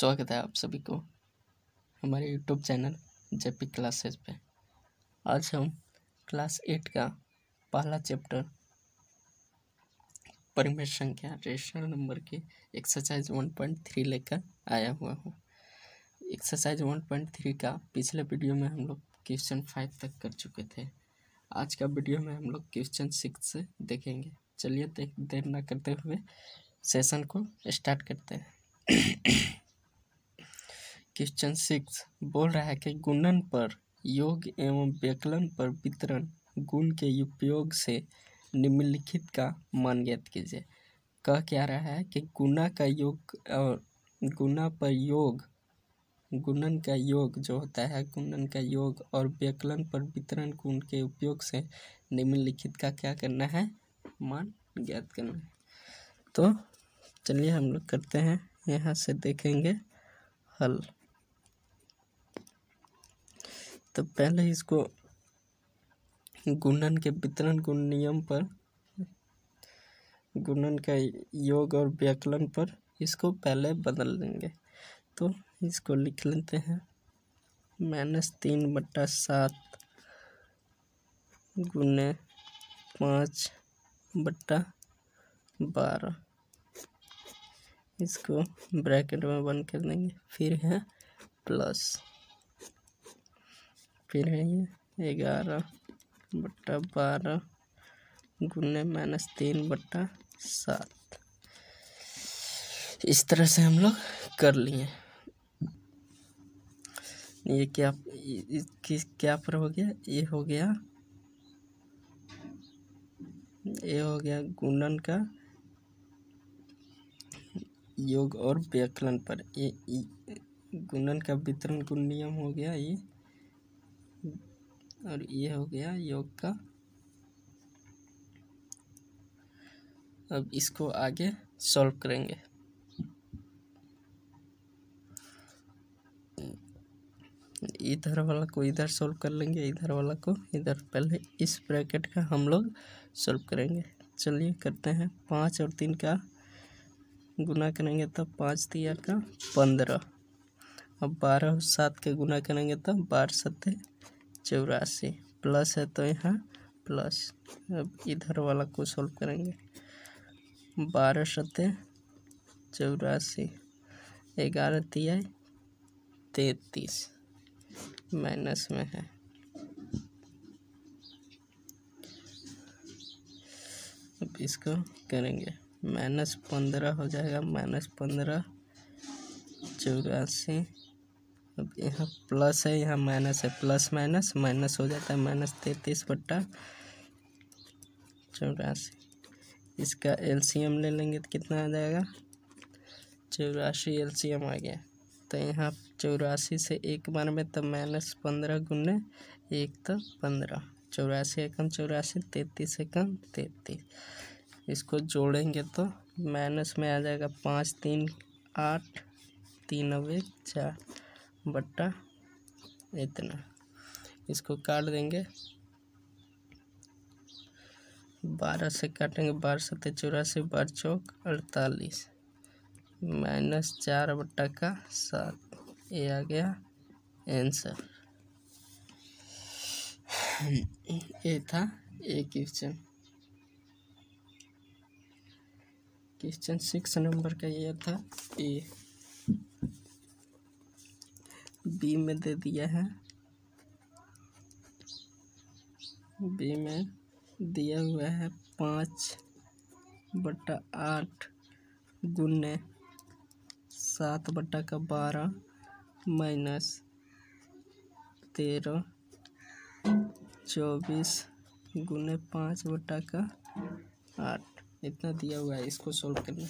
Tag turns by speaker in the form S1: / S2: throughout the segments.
S1: स्वागत है आप सभी को हमारे यूट्यूब चैनल जेपी क्लासेस पे आज हम क्लास एट का पहला चैप्टर परिमेय संख्या रेशनल नंबर की एक्सरसाइज वन पॉइंट थ्री लेकर आया हुआ हूँ एक्सरसाइज वन पॉइंट थ्री का पिछले वीडियो में हम लोग क्वेश्चन फाइव तक कर चुके थे आज का वीडियो में हम लोग क्वेश्चन सिक्स से देखेंगे चलिए देख देर ना करते हुए सेशन को स्टार्ट करते हैं क्वेश्चन सिक्स बोल रहा है कि गुणन पर योग एवं व्यकलन पर वितरण गुण के उपयोग से निम्नलिखित का मान ज्ञात कीजिए कह क्या रहा है कि गुना का योग और गुना पर योग गुणन का योग जो होता है गुणन का योग और व्यकलन पर वितरण गुण के उपयोग से निम्नलिखित का क्या करना है मान ज्ञात करना है तो चलिए हम लोग करते हैं यहाँ से देखेंगे हल तो पहले इसको गुणन के वितरण गुण नियम पर गुणन का योग और व्याकलन पर इसको पहले बदल देंगे तो इसको लिख लेते हैं माइनस तीन बट्टा सात गुने पाँच बट्टा बारह इसको ब्रैकेट में बंद कर देंगे फिर है प्लस फिर है ये ग्यारह बट्टा बारह गुने माइनस तीन बट्टा सात इस तरह से हम लोग कर लिए ये क्या किस क्या पर हो गया ये हो गया ये हो गया गुणन का योग और व्याकलन पर ये गुणन का वितरण गुण नियम हो गया ये और ये हो गया योग का अब इसको आगे सॉल्व करेंगे इधर वाला को इधर सॉल्व कर लेंगे इधर वाला को इधर पहले इस ब्रैकेट का हम लोग सॉल्व करेंगे चलिए करते हैं पाँच और तीन का गुना करेंगे तो पाँच तिया का पंद्रह अब बारह और सात का गुना करेंगे तो बारह सत्ते चौरासी प्लस है तो यहाँ प्लस अब इधर वाला को सॉल्व करेंगे बारह सतह चौरासी ग्यारह तिया तैतीस माइनस में है अब इसको करेंगे माइनस पंद्रह हो जाएगा माइनस पंद्रह चौरासी यहाँ प्लस है यहाँ माइनस है प्लस माइनस माइनस हो जाता है माइनस तैतीस बट्टा चौरासी इसका एलसीएम ले लेंगे तो कितना आ जाएगा चौरासी एलसीएम आ गया तो यहाँ चौरासी से एक बार में तो माइनस पंद्रह गुने एक तो पंद्रह चौरासी एकम चौरासी तैतीस एकम तैतीस इसको जोड़ेंगे तो माइनस में आ जाएगा पाँच तीन आठ तीन अब चार बट्टा इतना इसको काट देंगे बारह से काटेंगे बारह सत्तर चौरासी बारह चौक अड़तालीस माइनस चार बट्टा का सात ये आ गया आंसर ये था A question question six number का ये था ए बी में दे दिया है बी में दिया हुआ है पाँच बटा आठ गुने सात बटा का बारह माइनस तेरह चौबीस गुने पाँच बटा का आठ इतना दिया हुआ है इसको सॉल्व करना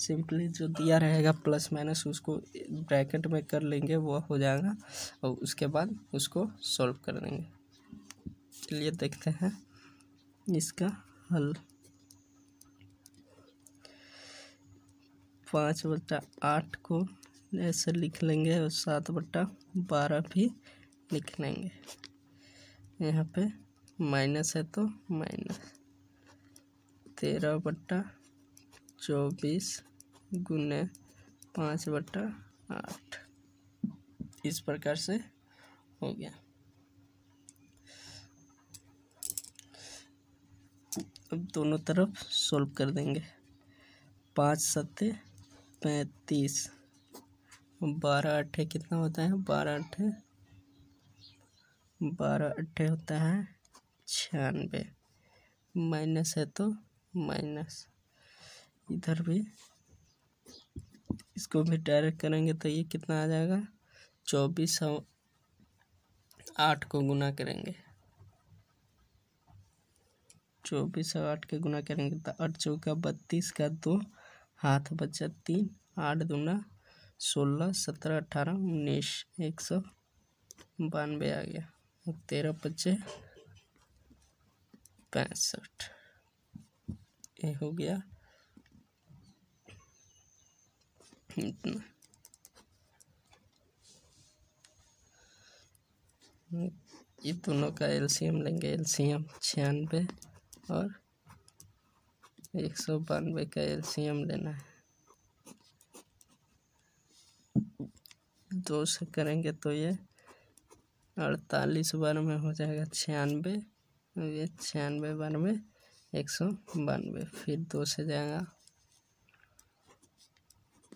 S1: सिंपली जो दिया रहेगा प्लस माइनस उसको ब्रैकेट में कर लेंगे वह हो जाएगा और उसके बाद उसको सॉल्व कर देंगे चलिए देखते हैं इसका हल पाँच बट्टा आठ को ऐसे लिख लेंगे और सात बट्टा बारह भी लिख लेंगे यहाँ पे माइनस है तो माइनस तेरह बट्टा चौबीस गुने पाँच बट्टा आठ इस प्रकार से हो गया अब दोनों तरफ सोल्व कर देंगे पाँच सत्य पैंतीस बारह अट्ठे कितना होता है बारह अट्ठे बारह अट्ठे होता है छियानवे माइनस है तो माइनस इधर भी इसको भी डायरेक्ट करेंगे तो ये कितना आ जाएगा चौबीस सौ आठ को गुना करेंगे चौबीस सौ आठ के गुना करेंगे तो आठ चौका बत्तीस का दो हाथ बचा तीन आठ दूना सोलह सत्रह अठारह उन्नीस एक सौ बानवे आ गया तेरह पच्चे पैंसठ ये हो गया इतना ये दोनों का एलसीएम लेंगे एलसीएम छियानवे और एक सौ बानवे का एलसीएम लेना है दो से करेंगे तो ये अड़तालीस बार में हो जाएगा छियानवे ये छियानवे बार में एक सौ बानवे फिर दो से जाएगा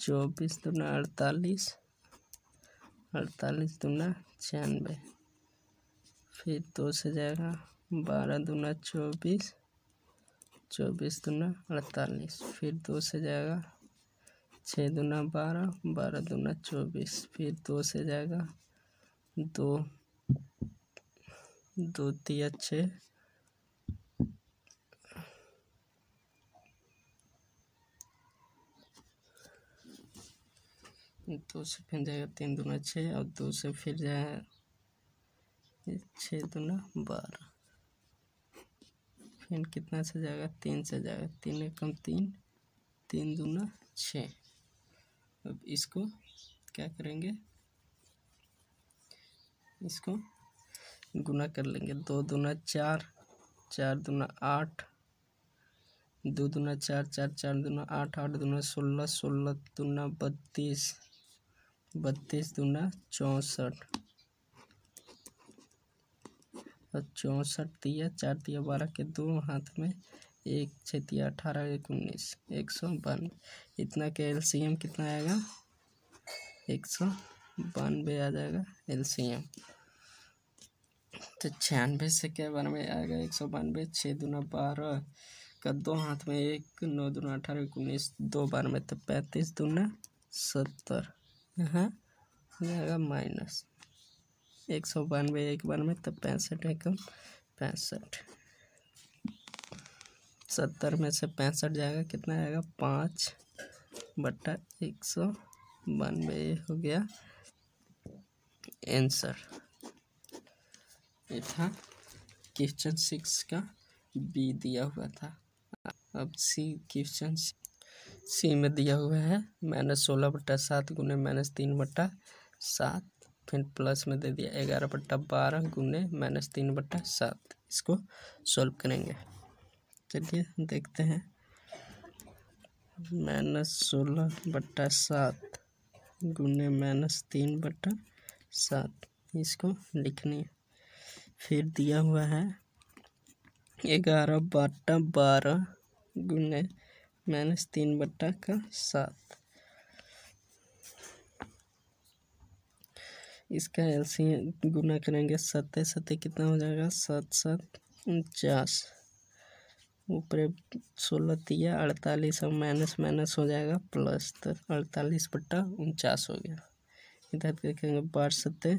S1: चौबीस दुना अड़तालीस अड़तालीस दुना छियानवे फिर दो से जाएगा बारह दुना चौबीस चौबीस दुना अड़तालीस फिर दो से जाएगा छः दुना बारह बारह दुना चौबीस फिर दो से जाएगा दो दो तीन छः दो से फिर जाएगा तीन दूना छः और दो से फिर जाएगा छः दूना बारह फिर कितना से जाएगा तीन से जाएगा तीन एकम तीन तीन दूना छः अब इसको क्या करेंगे इसको गुना कर लेंगे दो दूना चार चार दूना आठ दो दूना चार चार चार दूना आठ आठ दूना सोलह सोलह दूना बत्तीस बत्तीस दूना चौंसठ और चौंसठ दिया चार दिया बारह के दो हाथ में एक छतिया अठारह एक उन्नीस एक सौ बानवे इतना के एलसीएम कितना आएगा एक सौ बानवे आ जाएगा एलसीएम तो छियानवे से क्या बानवे आएगा एक सौ बानवे छः दूना बारह का दो हाथ में एक नौ दूना अठारह एक उन्नीस दो बानवे तो पैंतीस दूना सत्तर यहाँ हो जाएगा माइनस एक सौ बानवे एक बानवे तब पैंसठ एकम पैंसठ सत्तर में से पैंसठ जाएगा कितना आएगा पाँच बट्टा एक सौ बानवे हो गया आंसर ये था क्वेश्चन सिक्स का बी दिया हुआ था अब सी क्वेश्चन सी में दिया हुआ है माइनस सोलह बट्टा सात गुने माइनस तीन बट्टा सात फिर प्लस में दे दिया ग्यारह बट्टा बारह गुने माइनस तीन बट्टा सात इसको सॉल्व करेंगे चलिए देखते हैं माइनस सोलह बट्टा सात गुने माइनस तीन बट्टा सात इसको लिखनी है फिर दिया हुआ है ग्यारह बट्टा बारह गुने माइनस तीन बट्टा का सात इसका एलसीएम गुना करेंगे सत्य सत्य कितना हो जाएगा सात सात उनचास ऊपर सोलह तिया अड़तालीस और माइनस माइनस हो जाएगा प्लस तो अड़तालीस बट्टा उनचास हो गया इधर देखेंगे बारह सत्य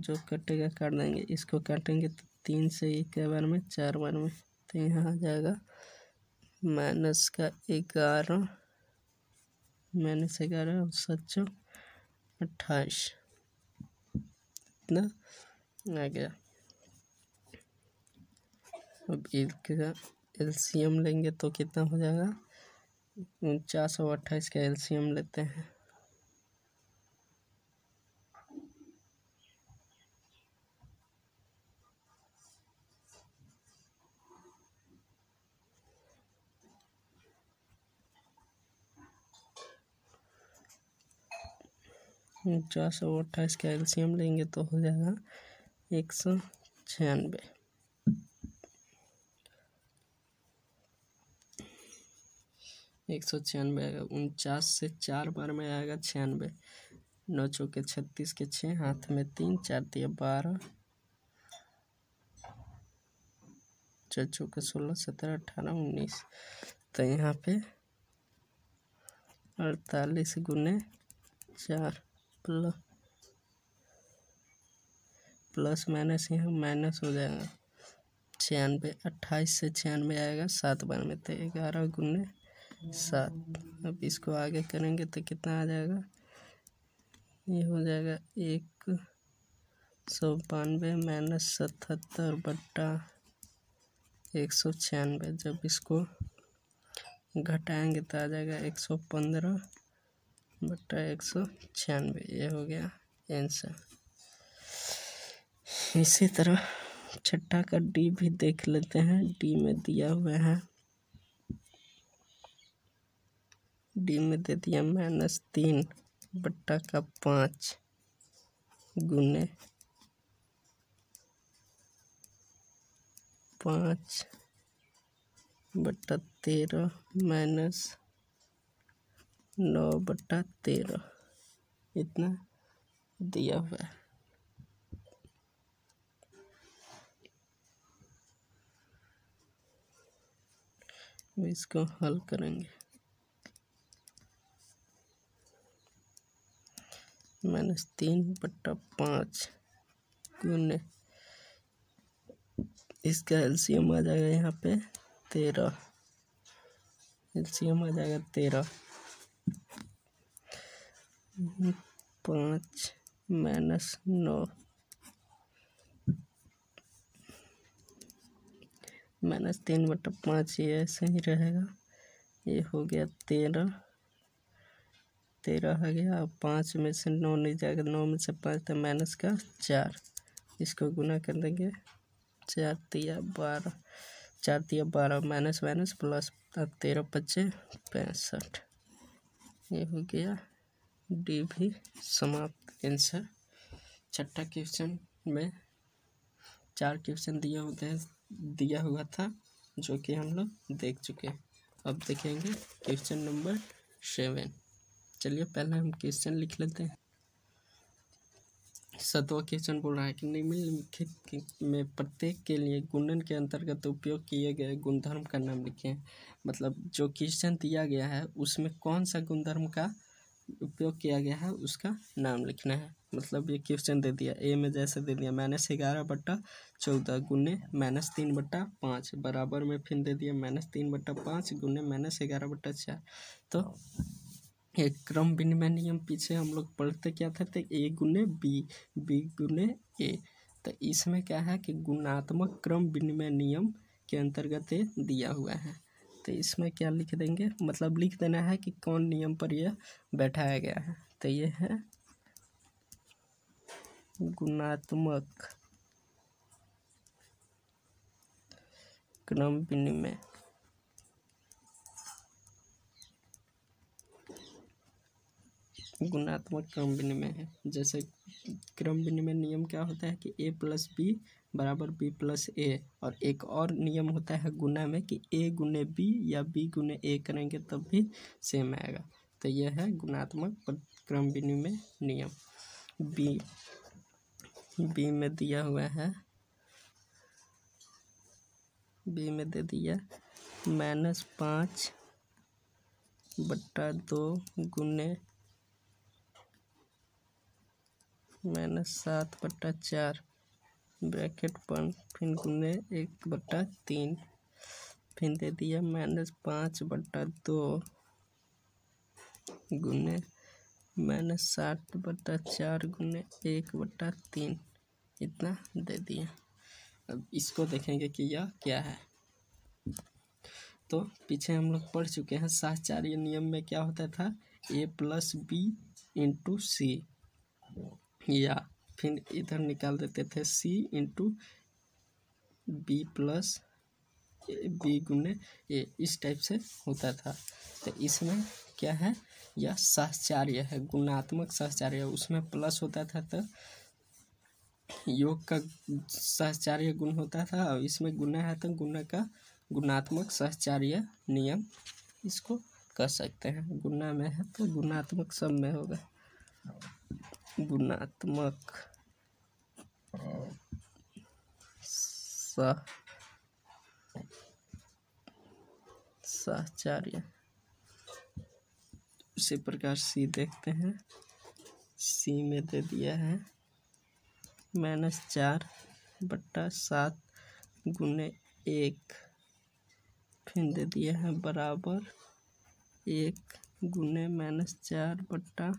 S1: जो कटेगा काट देंगे इसको काटेंगे तो तीन से एक बार में चार बार में तो यहाँ आ जाएगा माइनस का ग्यारह माइनस ग्यारह और सात सौ अट्ठाईस इतना आ गया अब इसका एलसीएम लेंगे तो कितना हो जाएगा चार सौ अट्ठाईस का एलसीएम लेते हैं उनचास और अट्ठाईस का एल्शियम लेंगे तो हो जाएगा एक सौ छियानवे एक सौ छियानबे आएगा उनचास से चार बार में आएगा छियानबे नौ चौके छत्तीस के छः हाथ में तीन चार दिया बारह चार चौके सोलह सत्रह अठारह उन्नीस तो यहाँ पे अड़तालीस गुने चार प्लस प्लस माइनस यहाँ माइनस हो जाएगा छियानवे अट्ठाईस से छियानवे आएगा सात बार में तो ग्यारह गुने सात अब इसको आगे करेंगे तो कितना आ जाएगा ये हो जाएगा एक सौ बानवे माइनस सतहत्तर बट्टा एक सौ छियानवे जब इसको घटाएंगे तो आ जाएगा एक सौ पंद्रह बट्टा एक सौ छियानवे ये हो गया आंसर इसी तरह छठा का डी भी देख लेते हैं डी में दिया हुआ है डी में दे दिया माइनस तीन बट्टा का पाँच गुने पाँच बट्टा तेरह माइनस नौ बट्टा तेरह इतना दिया हुआ है इसको हल करेंगे माइनस तीन बट्टा पाँच गुने इसका एलसीएम आ जाएगा यहाँ पे तेरह एलसीएम आ जाएगा तेरह पाँच माइनस नौ माइनस तीन बटा पाँच ये ऐसे ही रहेगा ये हो गया तेरह तेरह आ गया और पाँच में से नौ नहीं जाएगा नौ में से पाँच था तो माइनस का चार इसको गुना कर देंगे चार दिया बारह चार दिया बारह माइनस माइनस प्लस तेरह पच्चीस पैंसठ ये हो गया डी भी समाप्त आंसर छठा क्वेश्चन में चार क्वेश्चन दिया होते हैं दिया हुआ था जो कि हम लोग देख चुके हैं अब देखेंगे क्वेश्चन नंबर सेवन चलिए पहले हम क्वेश्चन लिख लेते हैं सतवा क्वेश्चन बोल रहा है कि निम्नलिखित में प्रत्येक के लिए गुणन के अंतर्गत उपयोग किए गए गुणधर्म का नाम लिखें मतलब जो क्वेश्चन दिया गया है उसमें कौन सा गुणधर्म का उपयोग किया गया है उसका नाम लिखना है मतलब ये क्वेश्चन दे दिया ए में जैसे दे दिया माइनस ग्यारह बट्टा चौदह गुने माइनस तीन बट्टा पाँच बराबर में फिर दे दिया माइनस तीन बट्टा पाँच गुने माइनस ग्यारह बट्टा चार तो एक क्रम विनिमय नियम पीछे हम लोग पढ़ते क्या थे तो ए गुने बी बी गुने ए तो इसमें क्या है कि गुणात्मक क्रम विनिमय नियम के अंतर्गत दिया हुआ है तो इसमें क्या लिख देंगे मतलब लिख देना है कि कौन नियम पर यह बैठाया गया है तो ये है गुणात्मक क्रम विनिमय गुणात्मक क्रम विनिमय है जैसे क्रम विनिमय नियम क्या होता है कि ए प्लस बी बराबर बी प्लस ए और एक और नियम होता है गुना में कि ए गुने बी या बी गुने ए करेंगे तब भी सेम आएगा तो यह है गुणात्मक क्रम विनिमय नियम बी बी में दिया हुआ है बी में दे दिया माइनस पाँच बट्टा दो गुने माइनस सात बट्टा चार ब्रैकेट पर फिर गुने एक बट्टा तीन फिर दे दिया माइनस पाँच बट्टा दो गुने माइनस सात बट्टा चार गुने एक बट्टा तीन इतना दे दिया अब इसको देखेंगे कि यह क्या है तो पीछे हम लोग पढ़ चुके हैं साहचार्य नियम में क्या होता था A plus B into C या फिर इधर निकाल देते थे C into B plus B गुने ए इस टाइप से होता था तो इसमें क्या है यह सहचार्य है गुणात्मक सहचार्य उसमें प्लस होता था तो योग का सहचार्य गुण होता था और इसमें गुना है तो गुना का गुणात्मक सहचार्य नियम इसको कह सकते हैं गुना में है तो गुणात्मक सब में होगा गुणात्मक सहचार्य उसी प्रकार सी देखते हैं सी में दे दिया है माइनस चार बट्टा सात गुने एक फिर दे दिया है बराबर एक गुने माइनस चार बट्टा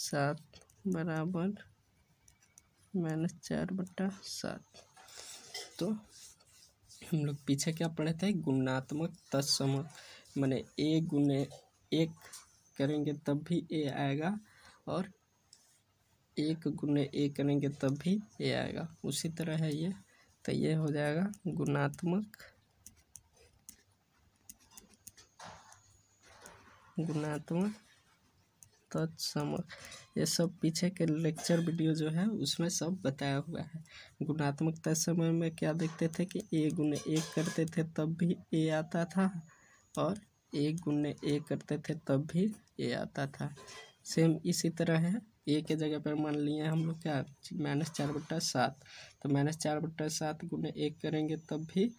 S1: सात बराबर माइनस चार बट्टा सात तो हम लोग पीछे क्या पढ़े थे गुणात्मक तत्सम मैंने ए गुने एक करेंगे तब भी ए आएगा और एक गुने ए करेंगे तब भी ए आएगा उसी तरह है ये तो ये हो जाएगा गुणात्मक गुणात्मक तत्सम ये सब पीछे के लेक्चर वीडियो जो है उसमें सब बताया हुआ है गुणात्मक समय में क्या देखते थे कि ए गुने एक करते थे तब भी ए आता था और एक गुने एक करते थे तब भी ए आता था सेम इसी तरह है ए के जगह पर मान लिए हम लोग क्या माइनस चार बट्टा सात तो माइनस चार बट्टा सात गुने एक करेंगे तब भी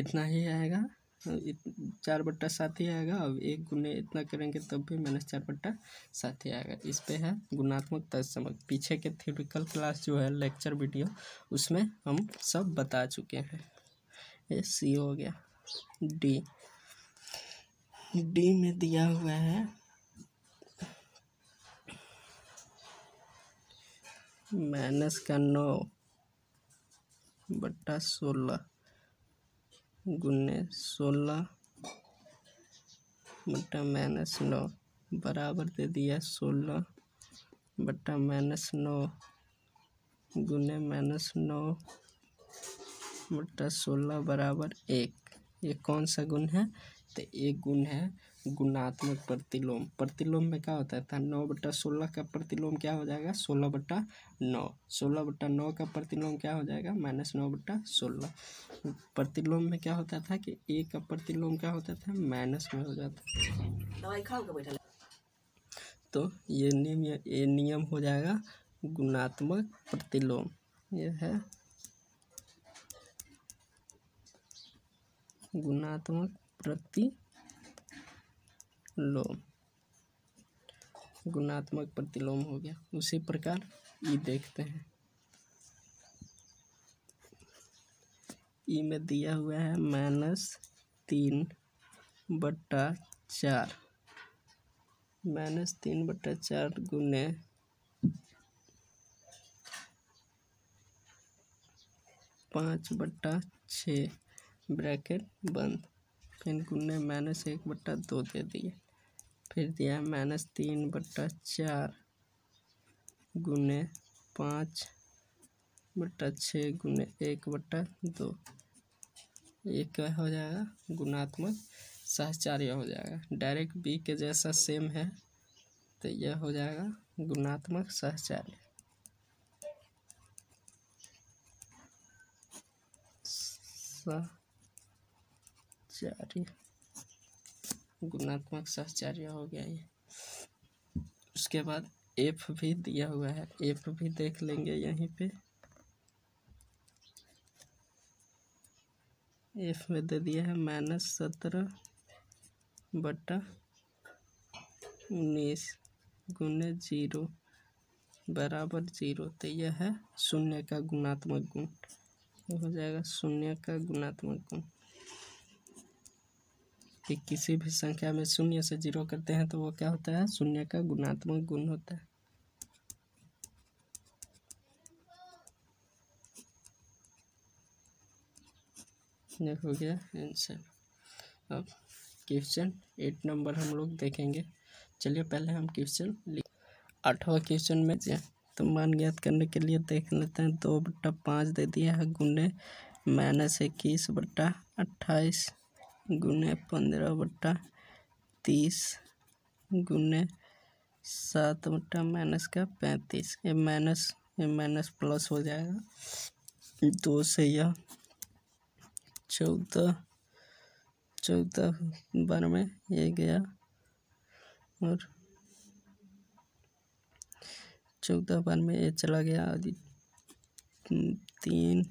S1: इतना ही आएगा चार बट्टा साथ ही आएगा अब एक गुने इतना करेंगे तब भी माइनस चार बट्टा साथ ही आएगा इस पे है गुणात्मक तत्समक पीछे के थ्योरिकल क्लास जो है लेक्चर वीडियो उसमें हम सब बता चुके हैं ये सी हो गया डी डी में दिया हुआ है माइनस का नौ बट्टा सोलह गुने सोलह बट्टा माइनस नौ बराबर दे दिया सोलह बट्टा माइनस नौ गुने माइनस नौ बट्टा सोलह बराबर एक ये कौन सा गुण है तो एक गुण है गुणात्मक प्रतिलोम प्रतिलोम में क्या होता था नौ बट्टा सोलह का प्रतिलोम क्या हो जाएगा सोलह बट्टा नौ सोलह बट्टा नौ का प्रतिलोम क्या हो जाएगा माइनस नौ बट्टा सोलह प्रतिलोम में क्या होता था कि ए का प्रतिलोम क्या होता था माइनस में हो जाता तो ये नियम ये नियम हो जाएगा गुणात्मक प्रतिलोम ये है गुणात्मक प्रति लोम गुणात्मक प्रतिलोम हो गया उसी प्रकार ई देखते हैं ई में दिया हुआ है माइनस तीन बट्टा चार माइनस तीन बट्टा चार गुने पाँच बट्टा छः ब्रैकेट बंद फिर गुने माइनस एक बट्टा दो दे दिए फिर दिया है माइनस तीन बट्टा चार गुने पाँच बट्टा छः गुने एक बट्टा दो ये क्या हो जाएगा गुणात्मक सहचार्य हो जाएगा डायरेक्ट बी के जैसा सेम है तो यह हो जाएगा गुणात्मक सहचार्य सहचार्य गुणात्मक सहचार्य हो गया ये उसके बाद एफ भी दिया हुआ है एफ भी देख लेंगे यहीं पे एफ में दे दिया है माइनस सत्रह बटा उन्नीस गुने जीरो बराबर जीरो तो यह है शून्य का गुणात्मक गुण हो जाएगा शून्य का गुणात्मक गुण कि किसी भी संख्या में शून्य से जीरो करते हैं तो वो क्या होता है शून्य का गुणात्मक गुण होता है हो गया आंसर अब क्वेश्चन एट नंबर हम लोग देखेंगे चलिए पहले हम क्वेश्चन लिख आठवा क्वेश्चन में तो मान ज्ञात करने के लिए देख लेते हैं दो बट्टा पाँच दे दिया है गुने माइनस इक्कीस बट्टा अट्ठाईस गुने पंद्रह बट्टा तीस गुने सात बट्टा माइनस का पैंतीस ये माइनस ये माइनस प्लस हो जाएगा दो से यह चौदह चौदह बार में ये गया और चौदह बार में ये चला गया आदि तीन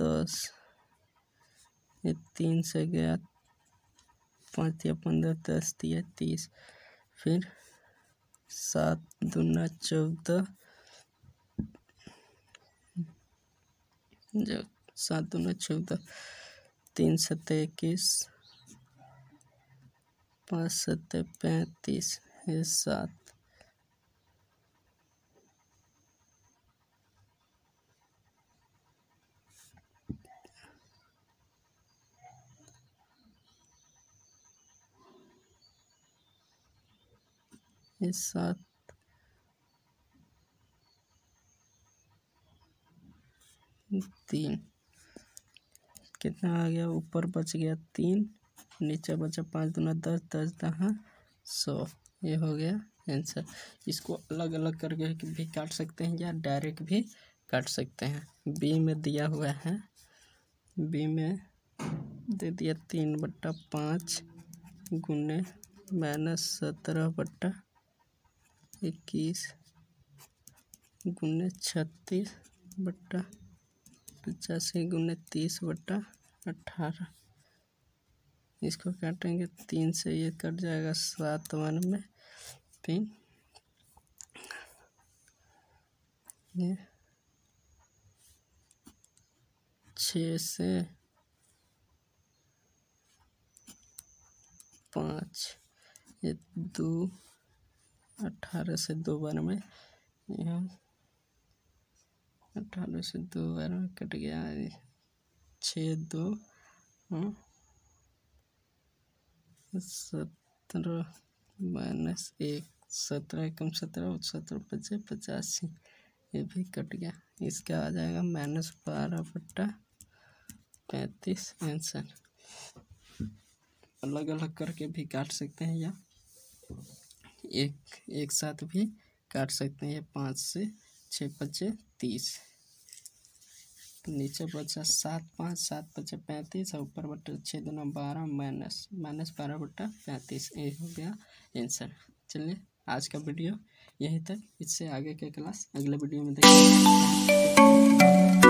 S1: दस ये तीन से गया पाँच या पंद्रह दस दिया तीस फिर सात दूना चौदह जब सात दूना चौदह तीन सत इक्कीस पाँच सत पैंतीस सात इस साथ तीन कितना आ गया ऊपर बच गया तीन नीचे बचा पाँच दुना दस दस दहा सौ ये हो गया आंसर इसको अलग अलग करके भी काट सकते हैं या डायरेक्ट भी काट सकते हैं बी में दिया हुआ है बी में दे दिया तीन बट्टा पाँच गुने माइनस सत्रह बट्टा इक्कीस गुने छत्तीस बट्टा पचासी गुने तीस बट्टा अट्ठारह इसको काटेंगे तीन से ये कट जाएगा सात वन में तीन ये छ से पाँच ये दो अट्ठारह से दो बार में यहाँ अट्ठारह से दो बार में कट गया छः दो हाँ। सत्रह माइनस एक सत्रह एकम सत्रह और सत्रह पच्चे पचासी ये भी कट गया इसका आ जाएगा माइनस बारह बट्टा पैंतीस आंसर अलग अलग करके भी काट सकते हैं या एक एक साथ भी काट सकते हैं पाँच से छः पचे तीस तो नीचे बचा सात पाँच सात पचे पैंतीस और ऊपर बटा छः दोनों बारह माइनस माइनस बारह बटा पैंतीस ये हो गया आंसर चलिए आज का वीडियो यहीं तक इससे आगे के क्लास अगले वीडियो में देखेंगे